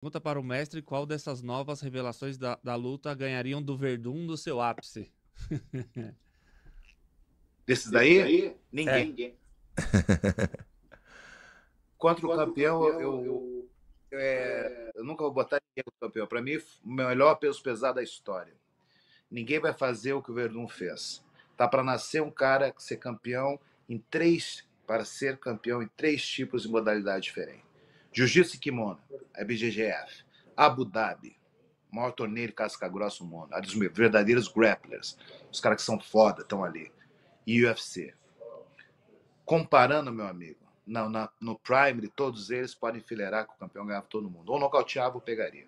Pergunta para o mestre qual dessas novas revelações da, da luta ganhariam do Verdun no seu ápice? Desses daí? daí? Ninguém. É. ninguém. Contra o campeão, eu, eu, eu, é, é, eu, nunca vou botar ninguém como campeão. Para mim, o melhor peso pesado da história. Ninguém vai fazer o que o Verdun fez. Tá para nascer um cara que ser campeão em três, para ser campeão em três tipos de modalidade diferente. Jiu-Jitsu Kimono, a é BGGF. Abu Dhabi, maior torneio de casca grossa do mundo. A dos verdadeiros grapplers. Os caras que são foda estão ali. E UFC. Comparando, meu amigo, na, na, no Prime de todos eles, podem enfileirar que o campeão ganhava todo mundo. Ou nocauteava ou pegaria.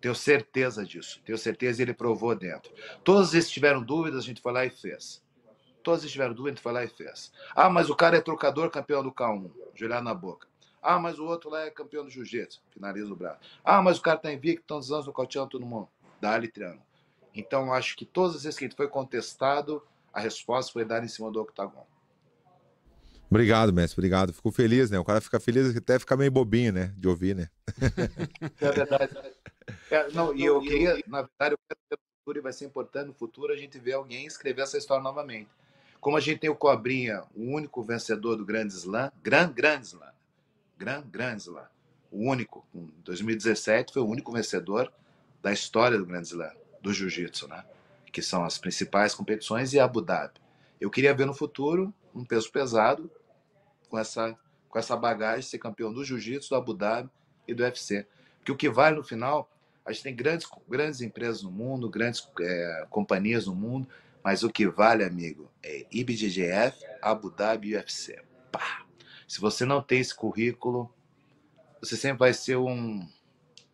Tenho certeza disso. Tenho certeza e ele provou dentro. Todos eles tiveram dúvidas, a gente foi lá e fez. Todos tiveram dúvidas, a gente foi lá e fez. Ah, mas o cara é trocador campeão do K1. olhar na boca. Ah, mas o outro lá é campeão do jiu-jitsu. Finaliza o braço. Ah, mas o cara tá invicto, tantos anos nocauteando todo mundo. Dá-lhe triângulo. Então, acho que todas as vezes que foi contestado, a resposta foi dada em cima do octagon. Obrigado, mestre. Obrigado. Fico feliz, né? O cara fica feliz até fica meio bobinho, né? De ouvir, né? é verdade. É, não, e eu queria, na verdade, eu quero ver no futuro e vai ser importante no futuro a gente ver alguém escrever essa história novamente. Como a gente tem o Cobrinha, o único vencedor do Grande Slam, Grand, Grand Slam, Grand Grand Slam. O único, em 2017, foi o único vencedor da história do Grand Slam, do Jiu-Jitsu, né? Que são as principais competições e Abu Dhabi. Eu queria ver no futuro um peso pesado com essa com essa bagagem ser campeão do Jiu-Jitsu, do Abu Dhabi e do UFC. Porque o que vale no final, a gente tem grandes grandes empresas no mundo, grandes é, companhias no mundo, mas o que vale, amigo, é IBJJF, Abu Dhabi e UFC. Pá! Se você não tem esse currículo, você sempre vai ser um,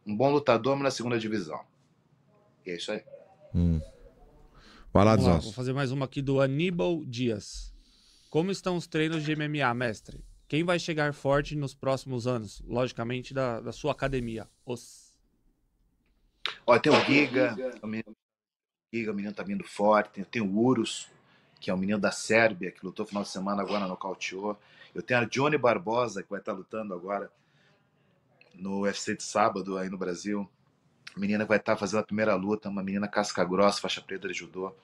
um bom lutador na segunda divisão. E é isso aí. Hum. Vai lá, lá, Vou fazer mais uma aqui do Aníbal Dias. Como estão os treinos de MMA, mestre? Quem vai chegar forte nos próximos anos? Logicamente, da, da sua academia. Os... Ó, tem o Giga, o menino, tá Giga, o menino tá vindo forte. Tem o Urus, que é um menino da Sérbia, que lutou no final de semana, agora nocauteou. Eu tenho a Johnny Barbosa, que vai estar lutando agora no UFC de sábado aí no Brasil. Menina que vai estar fazendo a primeira luta, uma menina casca grossa, faixa preta de judô,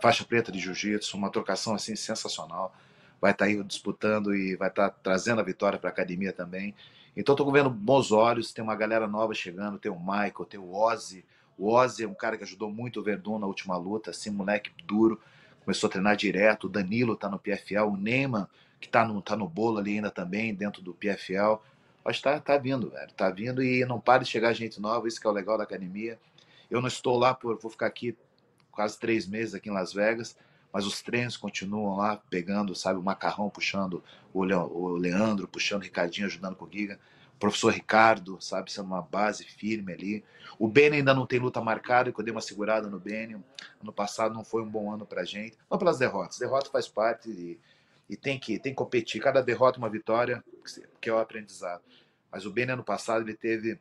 faixa preta de jiu-jitsu, uma trocação assim sensacional. Vai estar aí disputando e vai estar trazendo a vitória para a academia também. Então estou vendo bons olhos, tem uma galera nova chegando, tem o Michael, tem o Ozzy. O Ozzy é um cara que ajudou muito o Verdun na última luta, assim, moleque duro, começou a treinar direto. O Danilo está no PFL, o Neyman que está no, tá no bolo ali ainda também, dentro do PFL. Mas está tá vindo, velho. Está vindo e não para de chegar gente nova, isso que é o legal da academia. Eu não estou lá, por, vou ficar aqui quase três meses aqui em Las Vegas, mas os treinos continuam lá, pegando, sabe, o Macarrão puxando, o, Le, o Leandro puxando, o Ricardinho ajudando com o Giga professor Ricardo, sabe, sendo uma base firme ali. O Beni ainda não tem luta marcada, que eu dei uma segurada no Beni. Ano passado não foi um bom ano pra gente. Não pelas derrotas, derrota faz parte e e tem que, tem que competir. Cada derrota, uma vitória, que é o aprendizado. Mas o Beni, ano passado, ele teve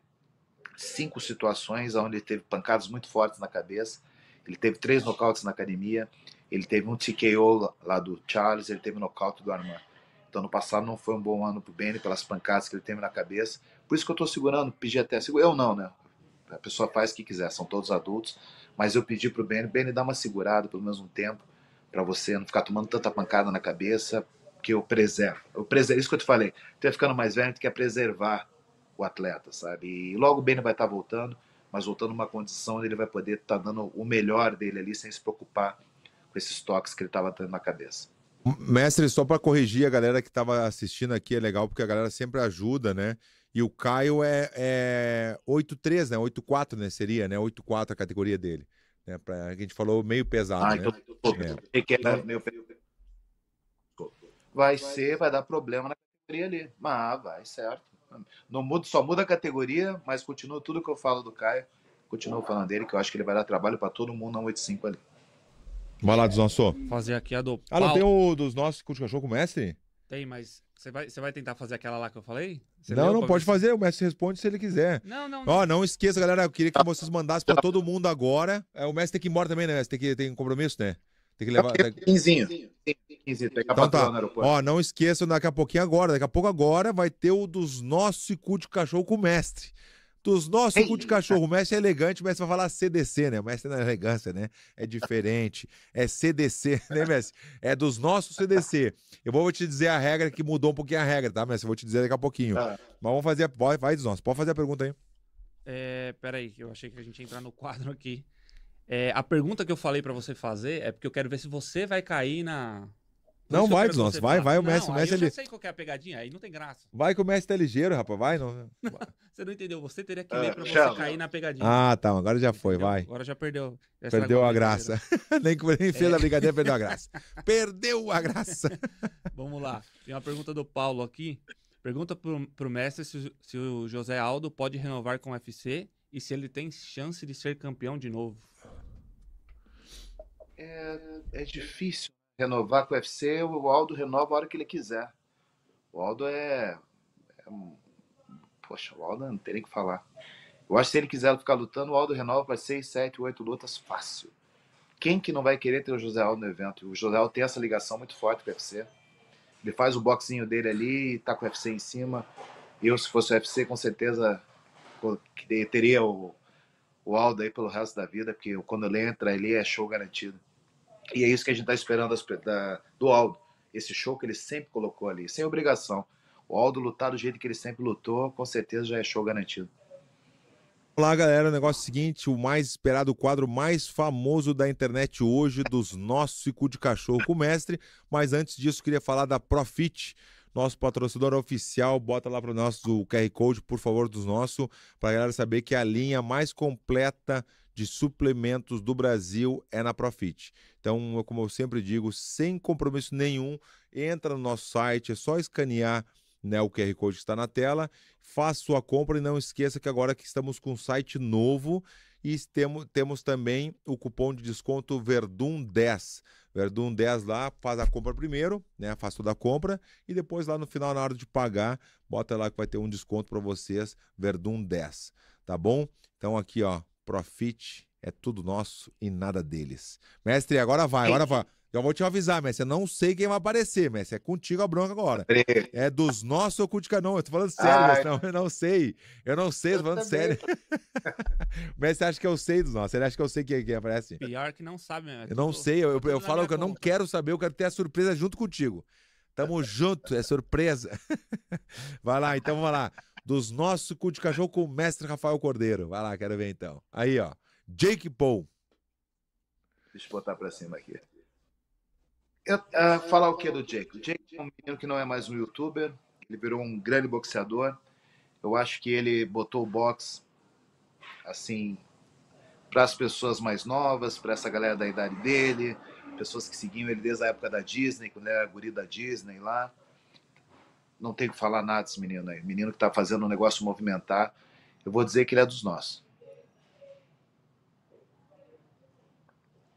cinco situações onde ele teve pancadas muito fortes na cabeça. Ele teve três nocautes na academia. Ele teve um TKO lá do Charles. Ele teve um nocaute do Armand. Então, no passado não foi um bom ano pro Ben pelas pancadas que ele teve na cabeça. Por isso que eu estou segurando, pedi até. Eu não, né? A pessoa faz o que quiser, são todos adultos. Mas eu pedi pro Ben Ben dá uma segurada, pelo menos um tempo para você não ficar tomando tanta pancada na cabeça, que eu preservo. Eu preservo isso que eu te falei. Tu ficando mais velho, tu quer preservar o atleta, sabe? E logo o ele vai estar tá voltando, mas voltando numa condição onde ele vai poder estar tá dando o melhor dele ali sem se preocupar com esses toques que ele estava tendo na cabeça. Mestre, só para corrigir a galera que estava assistindo aqui, é legal porque a galera sempre ajuda, né? E o Caio é, é 8-3, né? 8-4, né? Seria, né? 8-4 a categoria dele. Né, pra, a gente falou meio pesado. Ah, né? então, é. né? Vai ser, vai dar problema na categoria ali. Mas ah, vai, certo. Não muda, só muda a categoria, mas continua tudo que eu falo do Caio. Continuo falando dele, que eu acho que ele vai dar trabalho para todo mundo na 85 ali. Vai lá, desonçou. Fazer aqui a do. Ah, não tem o dos nossos curte cachorro com mestre? Tem, mas você vai, você vai tentar fazer aquela lá que eu falei? Você não, não pode fazer. O mestre responde se ele quiser. Não, não. Ó, não. não esqueça, galera. Eu queria que vocês mandassem pra todo mundo agora. É, o mestre tem que ir embora também, né? Mestre? Tem que tem um compromisso, né? Tem que levar. Tem tá... 15. Então tá. Ó, não esqueça daqui a pouquinho agora. Daqui a pouco agora vai ter o dos nossos circuito de cachorro com o mestre. Dos nossos, cu de cachorro. O mestre é elegante, o mestre vai falar CDC, né? O mestre não é elegância, né? É diferente. É CDC, né, mestre? É dos nossos CDC. Eu vou te dizer a regra que mudou um pouquinho a regra, tá, mestre? Eu vou te dizer daqui a pouquinho. Tá. Mas vamos fazer. Vai dos nossos. Pode fazer a pergunta aí. É, peraí, eu achei que a gente ia entrar no quadro aqui. É, a pergunta que eu falei para você fazer é porque eu quero ver se você vai cair na, não vai, dos nossos. Vai, vai, assim, o Messi. Não, o Messi eu ele... já sei qual é a pegadinha, aí não tem graça. Vai que o Messi tá ligeiro, rapaz. Vai, não. você não entendeu. Você teria que é, ler pra você Chama. cair na pegadinha. Ah, tá. Agora já foi, vai. Agora já perdeu. perdeu a graça. nem, nem fez é. a brincadeira, perdeu a graça. perdeu a graça. Vamos lá. Tem uma pergunta do Paulo aqui. Pergunta pro, pro mestre se, se o José Aldo pode renovar com o UFC e se ele tem chance de ser campeão de novo. É, é difícil, renovar com o UFC, o Aldo renova a hora que ele quiser. O Aldo é. é um... Poxa, o Aldo não tem nem que falar. Eu acho que se ele quiser ficar lutando, o Aldo renova para 6, 7, 8 lutas fácil. Quem que não vai querer ter o José Aldo no evento? O José Aldo tem essa ligação muito forte com o UFC. Ele faz o boxinho dele ali, tá com o UFC em cima. Eu, se fosse o UFC, com certeza teria o, o Aldo aí pelo resto da vida, porque quando ele entra ali é show garantido. E é isso que a gente está esperando das, da, do Aldo. Esse show que ele sempre colocou ali, sem obrigação. O Aldo lutar do jeito que ele sempre lutou, com certeza já é show garantido. Olá, galera. O negócio é o seguinte: o mais esperado o quadro mais famoso da internet hoje, dos nossos e cu de cachorro com o mestre. Mas antes disso, queria falar da Profit, nosso patrocinador oficial. Bota lá para o nosso QR Code, por favor, dos nossos, para a galera saber que é a linha mais completa de suplementos do Brasil é na Profit. Então, como eu sempre digo, sem compromisso nenhum, entra no nosso site, é só escanear né, o QR Code que está na tela, faça sua compra e não esqueça que agora que estamos com um site novo e temos, temos também o cupom de desconto Verdun10. Verdun10 lá, faz a compra primeiro, né, faz toda a compra e depois lá no final, na hora de pagar, bota lá que vai ter um desconto para vocês, Verdun10, tá bom? Então aqui, ó, Profit é tudo nosso e nada deles. Mestre, agora vai, agora vai. Eu vou te avisar, mestre. Eu não sei quem vai aparecer, mestre. É contigo a bronca agora. É dos nossos ou contigo? Não, eu tô falando sério, Ai. mestre. Não, eu não sei. Eu não sei, eu tô falando sério. mestre acha que eu sei dos nossos. Ele acha que eu sei quem, quem aparece. Pior que não sabe mestre. Eu não sei. Eu, eu, eu falo que eu não quero saber. Eu quero ter a surpresa junto contigo. Tamo junto. É surpresa. vai lá, então vamos lá dos nossos cu de cachorro com o mestre Rafael Cordeiro. Vai lá, quero ver então. Aí, ó. Jake Paul. Deixa eu botar pra cima aqui. Eu, uh, falar o que do Jake? O Jake é um menino que não é mais um youtuber, ele virou um grande boxeador. Eu acho que ele botou o boxe assim para as pessoas mais novas, para essa galera da idade dele, pessoas que seguiam ele desde a época da Disney, quando ele era guri da Disney lá não tenho que falar nada desse menino aí. Menino que está fazendo um negócio movimentar. Eu vou dizer que ele é dos nossos.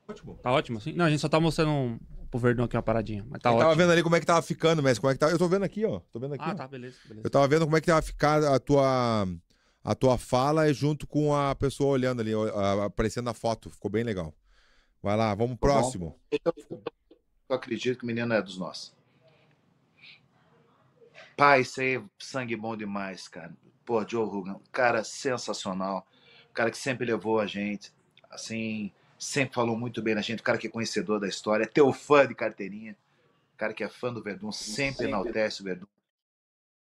Ótimo. Tá ótimo, sim. Não, a gente só tá mostrando um... pro Verdão aqui uma paradinha. Mas tá eu ótimo. tava vendo ali como é que tava ficando, mas Como é que tava... Eu tô vendo aqui, ó. Tô vendo aqui. Ah, ó. tá, beleza, tá beleza. Eu tava vendo como é que tava ficando a tua. A tua fala junto com a pessoa olhando ali, aparecendo a foto. Ficou bem legal. Vai lá, vamos pro próximo. Eu acredito que o menino é dos nossos. Pai, isso aí é sangue bom demais, cara. Pô, Joe Rogan, um cara sensacional. Um cara que sempre levou a gente, assim, sempre falou muito bem da gente. Um cara que é conhecedor da história, é teu fã de carteirinha. Um cara que é fã do Verdun, sempre, sempre. enaltece o Verdun.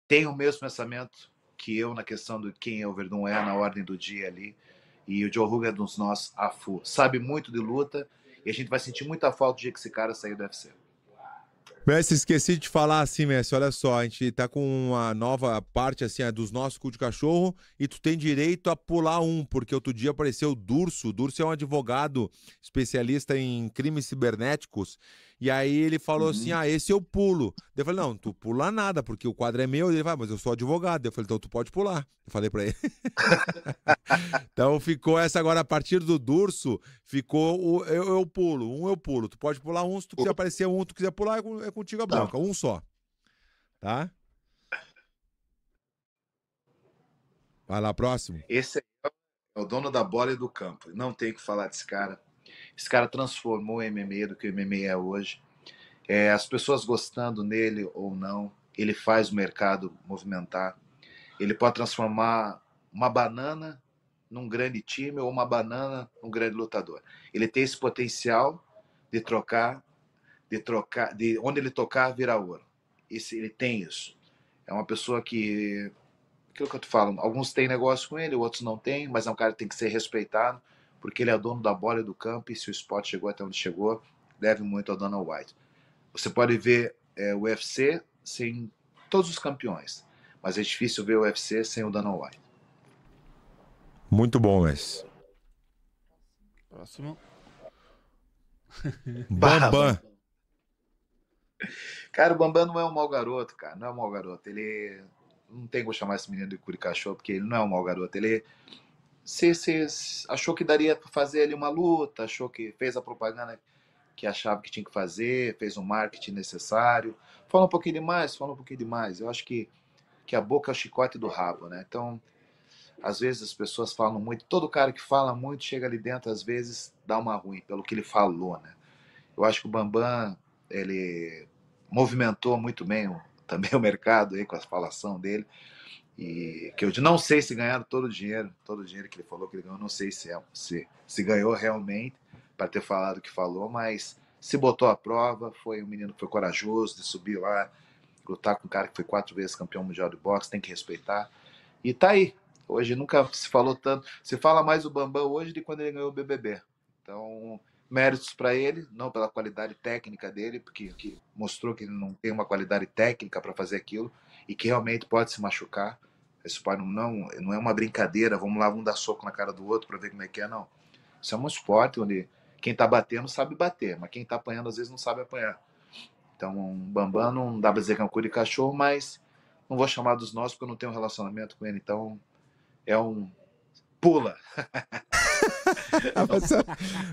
Tem o mesmo pensamento que eu na questão do quem é o Verdun é na ordem do dia ali. E o Joe Rogan é dos nossos afu, Sabe muito de luta e a gente vai sentir muita falta do dia que esse cara sair do UFC. Mestre, esqueci de falar assim, Mestre. Olha só, a gente tá com uma nova parte assim é dos nossos cu de cachorro e tu tem direito a pular um, porque outro dia apareceu o Durso. O Durso é um advogado especialista em crimes cibernéticos. E aí ele falou assim, uhum. assim: ah, esse eu pulo. Eu falei, não, tu pula nada, porque o quadro é meu. Ele vai, ah, mas eu sou advogado. Eu falei, então tu pode pular. Eu falei pra ele. então ficou essa agora, a partir do Durso, ficou o, eu, eu pulo, um eu pulo. Tu pode pular um, se tu quiser aparecer um, tu quiser pular, é, é contigo a tá. bronca, um só. Tá? Vai lá, próximo. Esse é, é o dono da bola e do campo. Não tem o que falar desse cara. Esse cara transformou o MMA do que o MMA é hoje. É, as pessoas gostando nele ou não, ele faz o mercado movimentar. Ele pode transformar uma banana num grande time ou uma banana num grande lutador. Ele tem esse potencial de trocar, de trocar, de onde ele tocar virar ouro. Esse, ele tem isso. É uma pessoa que aquilo que eu te falo, alguns têm negócio com ele, outros não têm, mas é um cara que tem que ser respeitado, porque ele é dono da bola e do campo, e se o esporte chegou até onde chegou, deve muito ao Donald White. Você pode ver é, o UFC sem todos os campeões, mas é difícil ver o UFC sem o Donald White. Muito bom esse. Próximo. Bambam. Cara, o Bambam não é um mau garoto, cara. Não é um mau garoto. Ele. Não tem como chamar esse menino de Curicachô, porque ele não é um mau garoto. Ele. Se, se, achou que daria para fazer ali uma luta, achou que fez a propaganda que achava que tinha que fazer, fez o marketing necessário. Fala um pouquinho demais, fala um pouquinho demais. Eu acho que, que a boca é o chicote do rabo, né? Então, às vezes as pessoas falam muito, todo cara que fala muito chega ali dentro, às vezes dá uma ruim pelo que ele falou, né? Eu acho que o Bambam, ele movimentou muito bem o, também o mercado aí com a falação dele. E que eu não sei se ganharam todo o dinheiro, todo o dinheiro que ele falou que ele ganhou, não sei se, é, se, se ganhou realmente para ter falado o que falou, mas se botou à prova, foi um menino que foi corajoso de subir lá, lutar com um cara que foi quatro vezes campeão mundial de boxe, tem que respeitar. E tá aí, Hoje nunca se falou tanto. Se fala mais o Bambam hoje de quando ele ganhou o BBB. Então, méritos para ele, não pela qualidade técnica dele, porque que mostrou que ele não tem uma qualidade técnica para fazer aquilo e que realmente pode se machucar. Isso não, não, não é uma brincadeira, vamos lá, vamos dar soco na cara do outro para ver como é que é, não. Isso é um esporte onde quem está batendo sabe bater, mas quem está apanhando às vezes não sabe apanhar. Então, um Bambam não dá para dizer que é um cu de cachorro, mas não vou chamar dos nossos porque eu não tenho um relacionamento com ele, então é um pula.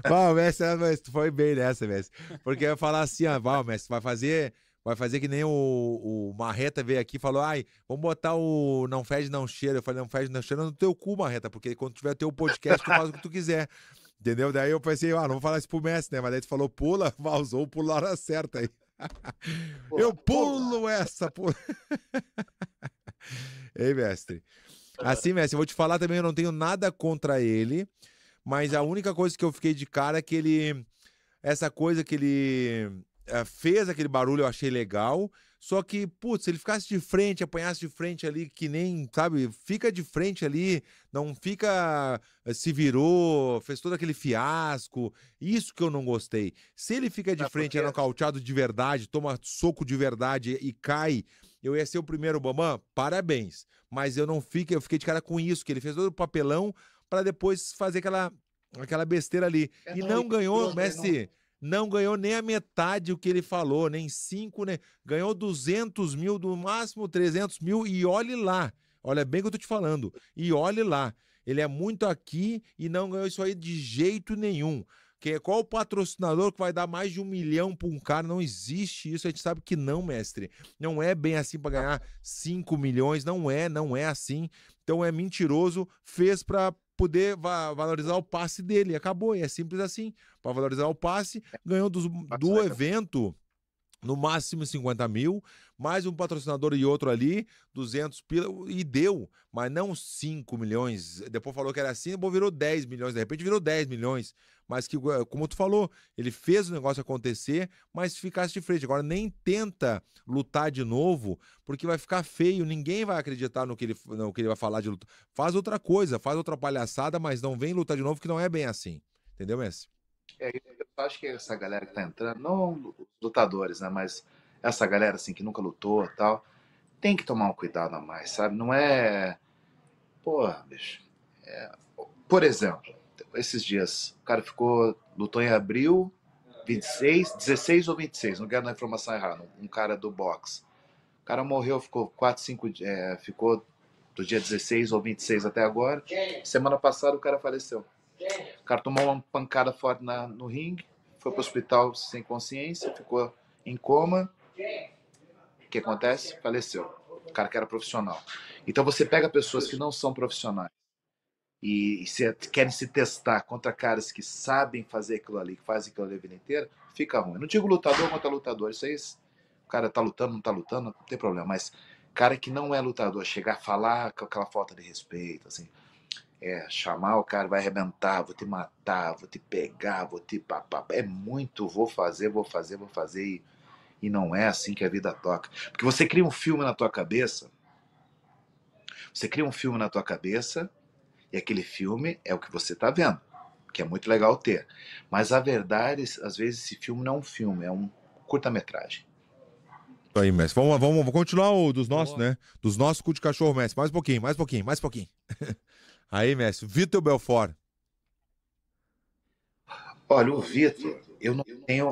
Bom, mestre, mas tu foi bem nessa, mestre. Porque eu ia falar assim, ó, ah, mestre, vai fazer, vai fazer que nem o, o Marreta veio aqui e falou, ai, vamos botar o não fede, não cheira. Eu falei, não fede, não cheira no teu cu, Marreta, porque quando tiver teu podcast, tu faz o que tu quiser. Entendeu? Daí eu pensei, ah, não vou falar isso pro mestre, né? Mas daí tu falou, pula, usou o a hora certa aí. eu pulo essa, pula. Ei, mestre. Assim, Messi, eu vou te falar também, eu não tenho nada contra ele, mas a única coisa que eu fiquei de cara é que ele. Essa coisa que ele eh, fez aquele barulho, eu achei legal. Só que, putz, se ele ficasse de frente, apanhasse de frente ali, que nem, sabe, fica de frente ali, não fica. Eh, se virou, fez todo aquele fiasco. Isso que eu não gostei. Se ele fica de é frente, porque... é nocauteado de verdade, toma soco de verdade e cai eu ia ser o primeiro Obama, parabéns. Mas eu não fiquei, eu fiquei de cara com isso, que ele fez todo o papelão para depois fazer aquela, aquela besteira ali. É, e não ganhou, né, Messi não ganhou nem a metade o que ele falou, nem cinco, né? Ganhou 200 mil, do máximo 300 mil, e olhe lá. Olha bem o que eu tô te falando. E olhe lá. Ele é muito aqui e não ganhou isso aí de jeito nenhum. Que é qual o patrocinador que vai dar mais de um milhão para um cara? Não existe isso. A gente sabe que não, mestre. Não é bem assim para ganhar 5 milhões. Não é, não é assim. Então é mentiroso. Fez para poder va valorizar o passe dele. Acabou. E é simples assim. Para valorizar o passe, ganhou do, do evento no máximo 50 mil, mais um patrocinador e outro ali, 200 pila, e deu, mas não 5 milhões. Depois falou que era assim, depois virou 10 milhões, de repente virou 10 milhões mas que, eh, como tu falou, ele fez o negócio acontecer, mas ficasse de frente. Agora nem tenta lutar de novo, porque vai ficar feio, ninguém vai acreditar no que ele, no que ele vai falar de luta. Faz outra coisa, faz outra palhaçada, mas não vem lutar de novo, que não é bem assim. Entendeu, Messi? É, eu acho que é essa galera que tá entrando, não lutadores, né? Mas essa galera assim que nunca lutou tal, tem que tomar um cuidado a mais, sabe? Não é. Pô, bicho. É... Por exemplo, esses dias. O cara ficou, lutou em abril, 26, 16 ou 26, não quero dar informação errada, um cara do boxe. O cara morreu, ficou 4, 5, é, ficou do dia 16 ou 26 até agora. Semana passada o cara faleceu. O cara tomou uma pancada forte na, no ringue, foi para o hospital sem consciência, ficou em coma. O que acontece? Faleceu. O cara que era profissional. Então você pega pessoas que não são profissionais, e, e se, é, querem se testar contra caras que sabem fazer aquilo ali, que fazem aquilo ali a vida inteira, fica ruim. Não digo lutador contra lutador, isso aí, o cara tá lutando, não tá lutando, não tem problema, mas cara que não é lutador, chegar a falar com aquela falta de respeito, assim, é, chamar o cara, vai arrebentar, vou te matar, vou te pegar, vou te papapá, é muito, vou fazer, vou fazer, vou fazer, e, e não é assim que a vida toca. Porque você cria um filme na tua cabeça, você cria um filme na tua cabeça e aquele filme é o que você está vendo, que é muito legal ter. Mas a verdade, às vezes, esse filme não é um filme, é um curta-metragem. Isso aí, mestre. Vamos, vamos, vamos continuar o dos nossos, Boa. né? Dos nossos cu de cachorro, mestre. Mais um pouquinho, mais um pouquinho, mais um pouquinho. aí, mestre. Vitor Belfort. Olha, o Vitor, eu não tenho,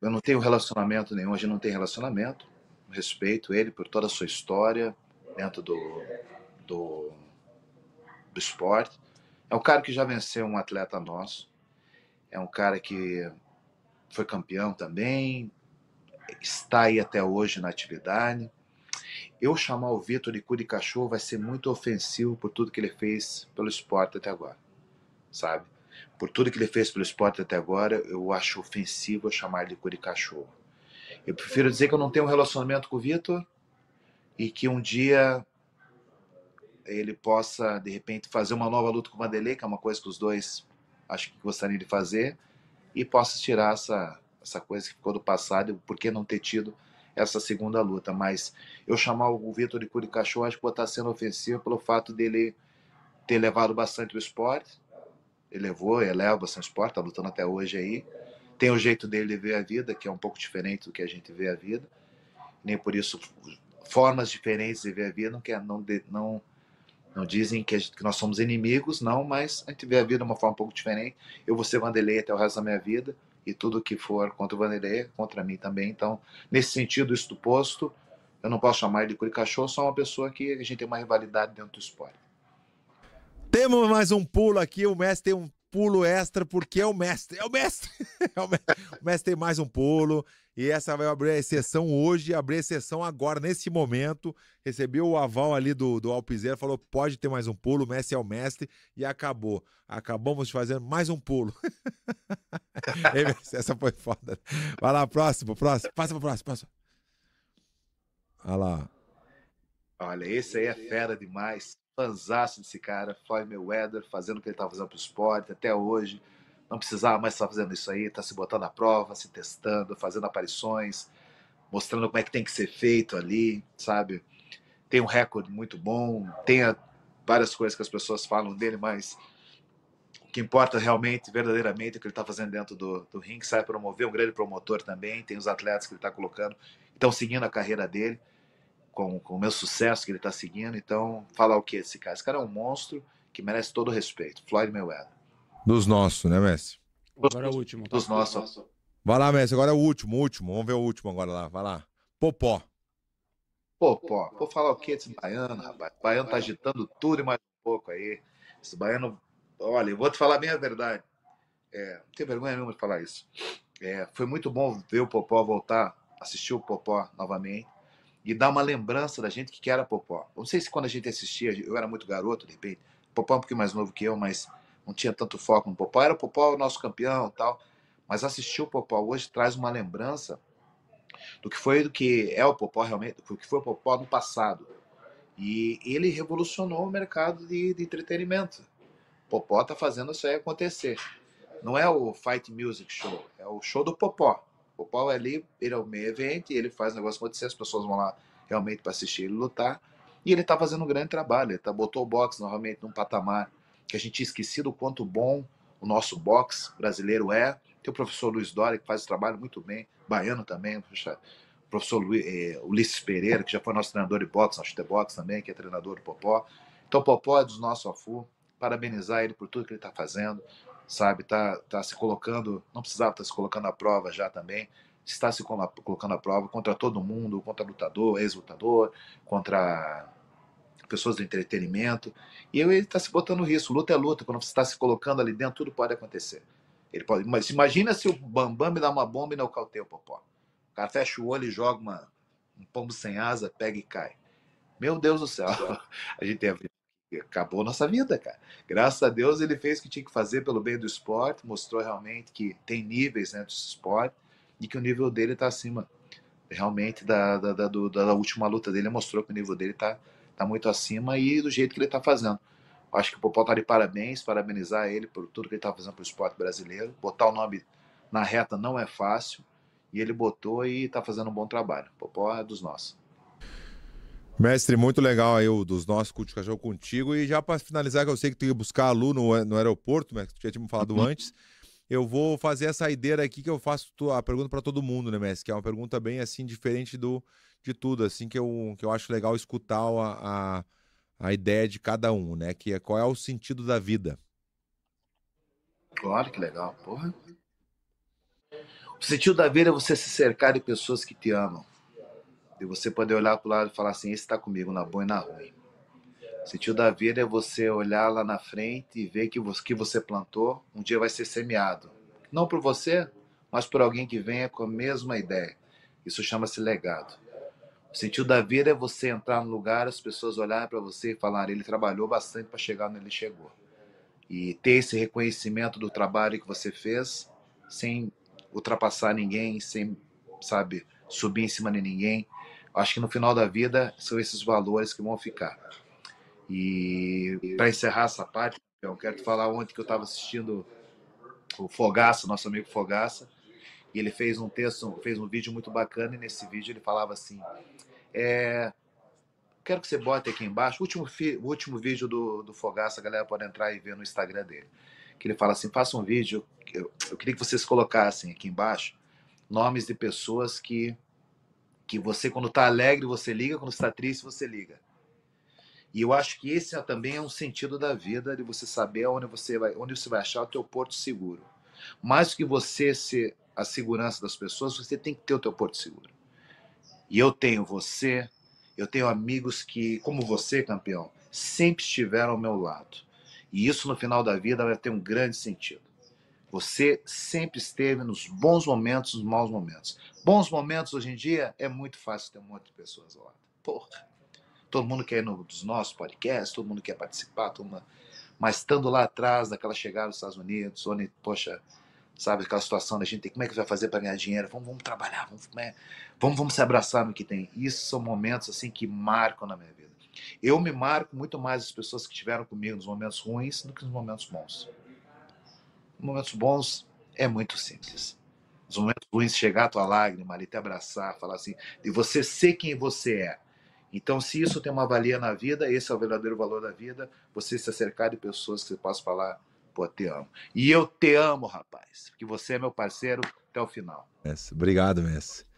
eu não tenho relacionamento nenhum, a gente não tem relacionamento. Respeito ele por toda a sua história dentro do, do do esporte. É um cara que já venceu um atleta nosso. É um cara que foi campeão também, está aí até hoje na atividade. Eu chamar o Vitor de cu de cachorro vai ser muito ofensivo por tudo que ele fez pelo esporte até agora, sabe? Por tudo que ele fez pelo esporte até agora, eu acho ofensivo eu chamar ele de cu de cachorro. Eu prefiro dizer que eu não tenho um relacionamento com o Vitor e que um dia ele possa, de repente, fazer uma nova luta com o Vanderlei, que é uma coisa que os dois acho que gostariam de fazer, e possa tirar essa, essa coisa que ficou do passado, por que não ter tido essa segunda luta. Mas eu chamar o Vitor de Cachorro, acho que vou estar sendo ofensivo pelo fato dele ter levado bastante o esporte. Ele levou, eleva bastante o esporte, está lutando até hoje aí. Tem o jeito dele de ver a vida, que é um pouco diferente do que a gente vê a vida. Nem por isso, formas diferentes de ver a vida não, quer, não, não não dizem que, gente, que, nós somos inimigos, não, mas a gente vê a vida de uma forma um pouco diferente. Eu vou ser Vanderlei até o resto da minha vida, e tudo que for contra o Vanderlei é contra mim também. Então, nesse sentido, isso posto, eu não posso chamar ele de cachorro, só uma pessoa que a gente tem uma rivalidade dentro do esporte. Temos mais um pulo aqui, o mestre tem um pulo extra, porque é o mestre, é o mestre, é o mestre, o mestre tem mais um pulo. E essa vai abrir a exceção hoje, abrir a exceção agora, nesse momento. Recebeu o aval ali do, do Alpizeiro, falou: pode ter mais um pulo, o Messi é o mestre, e acabou. Acabamos de fazer mais um pulo. essa foi foda. Vai lá, próximo, próximo. Passa pro próximo, próximo. Olha lá. Olha, esse aí é fera demais. Fanzaço desse cara, meu Mayweather, fazendo o que ele estava fazendo pro esporte até hoje não precisava mais estar fazendo isso aí, estar tá se botando à prova, se testando, fazendo aparições, mostrando como é que tem que ser feito ali, sabe? Tem um recorde muito bom, tem várias coisas que as pessoas falam dele, mas o que importa realmente, verdadeiramente, é o que ele está fazendo dentro do, do ringue, sai promover, um grande promotor também, tem os atletas que ele está colocando, estão seguindo a carreira dele, com, com o meu sucesso que ele está seguindo, então falar o que esse cara? Esse cara é um monstro que merece todo o respeito, Floyd Mayweather. Dos nossos, né, Messi? Agora é o último. Tá? Dos nossos. Vai lá, Messi, agora é o último, último. Vamos ver o último agora lá, vai lá. Popó. Popó, vou falar o quê? desse baiano, rapaz? O baiano tá agitando tudo e mais um pouco aí. Esse baiano, olha, eu vou te falar bem a verdade. É, não tem vergonha nenhuma de falar isso. É, foi muito bom ver o Popó voltar, assistir o Popó novamente e dar uma lembrança da gente que era Popó. Não sei se quando a gente assistia, eu era muito garoto, de repente. Popó é um pouquinho mais novo que eu, mas não tinha tanto foco no Popó. Era o Popó o nosso campeão tal. Mas assistir o Popó hoje traz uma lembrança do que foi do que é o Popó realmente, do que foi o Popó no passado. E ele revolucionou o mercado de, de entretenimento. O Popó tá fazendo isso aí acontecer. Não é o Fight Music Show, é o show do Popó. O Popó é ali, ele é o meio evento, ele faz o negócio acontecer, as pessoas vão lá realmente para assistir ele lutar. E ele está fazendo um grande trabalho, ele tá, botou o boxe novamente num patamar que a gente tinha esquecido o quanto bom o nosso boxe brasileiro é. Tem o professor Luiz Dória, que faz o trabalho muito bem, baiano também, o professor Luiz, eh, Ulisses Pereira, que já foi nosso treinador de boxe, nosso box também, que é treinador do Popó. Então, o Popó é dos nossos Afu, parabenizar ele por tudo que ele está fazendo, sabe? está tá se colocando, não precisava estar tá se colocando à prova já também, está se colocando à prova contra todo mundo, contra lutador, ex-lutador, contra pessoas do entretenimento. E ele está se botando risco. Luta é luta. Quando você está se colocando ali dentro, tudo pode acontecer. Ele pode. Mas imagina se o Bambam me dá uma bomba e nocauteia o Popó. O cara fecha o olho e joga uma, um pombo sem asa, pega e cai. Meu Deus do céu. A gente tem a Acabou a nossa vida, cara. Graças a Deus ele fez o que tinha que fazer pelo bem do esporte, mostrou realmente que tem níveis dentro né, do esporte e que o nível dele está acima realmente da, da, da, do, da, última luta dele mostrou que o nível dele está está muito acima e do jeito que ele está fazendo. Acho que o Popó está de parabéns, parabenizar ele por tudo que ele está fazendo para o esporte brasileiro. Botar o nome na reta não é fácil e ele botou e está fazendo um bom trabalho. Popó é dos nossos. Mestre, muito legal aí o dos nossos Culto Cachorro contigo. E já para finalizar, que eu sei que tu ia buscar a Lu no, no aeroporto, mas tu já tinha me falado uhum. antes. Eu vou fazer essa ideia aqui que eu faço a pergunta para todo mundo, né, Messi? Que é uma pergunta bem assim, diferente do de tudo, assim, que eu, que eu acho legal escutar a, a, a ideia de cada um, né? Que é qual é o sentido da vida. Claro, que legal, porra. O sentido da vida é você se cercar de pessoas que te amam. E você poder olhar para o lado e falar assim: esse está comigo na boa e na ruim. Sentido da vida é você olhar lá na frente e ver que o que você plantou um dia vai ser semeado. Não por você, mas por alguém que venha com a mesma ideia. Isso chama-se legado. O sentido da vida é você entrar no lugar, as pessoas olharem para você e falarem: ele trabalhou bastante para chegar onde ele chegou. E ter esse reconhecimento do trabalho que você fez, sem ultrapassar ninguém, sem, sabe, subir em cima de ninguém. Acho que no final da vida são esses valores que vão ficar. E para encerrar essa parte, eu quero te falar ontem que eu estava assistindo o Fogaça, nosso amigo Fogaça, e ele fez um texto, fez um vídeo muito bacana, e nesse vídeo ele falava assim: é, quero que você bote aqui embaixo o último, o último vídeo do, do Fogaça, a galera pode entrar e ver no Instagram dele. Que ele fala assim: faça um vídeo, eu, eu queria que vocês colocassem aqui embaixo nomes de pessoas que, que você, quando está alegre, você liga, quando está triste, você liga. E eu acho que esse é, também é um sentido da vida, de você saber onde você vai, onde você vai achar o teu porto seguro. Mais que você ser a segurança das pessoas, você tem que ter o teu porto seguro. E eu tenho você, eu tenho amigos que, como você, campeão, sempre estiveram ao meu lado. E isso no final da vida vai ter um grande sentido. Você sempre esteve nos bons momentos, nos maus momentos. Bons momentos hoje em dia é muito fácil ter um monte de pessoas ao lado. Porra! todo mundo quer ir no, dos nossos podcasts, todo mundo quer participar, todo mundo... mas estando lá atrás, naquela chegada dos Estados Unidos, onde, poxa, sabe, aquela situação da gente, como é que vai fazer para ganhar dinheiro? Vamos, vamos trabalhar, vamos, né? vamos, vamos se abraçar no que tem. Isso são momentos assim que marcam na minha vida. Eu me marco muito mais as pessoas que estiveram comigo nos momentos ruins do que nos momentos bons. momentos bons é muito simples. os momentos ruins, chegar a tua lágrima ali, te abraçar, falar assim, de você ser quem você é então, se isso tem uma valia na vida, esse é o verdadeiro valor da vida, você se acercar de pessoas que você possa falar, pô, te amo. E eu te amo, rapaz, porque você é meu parceiro até o final. Mestre, obrigado, mestre.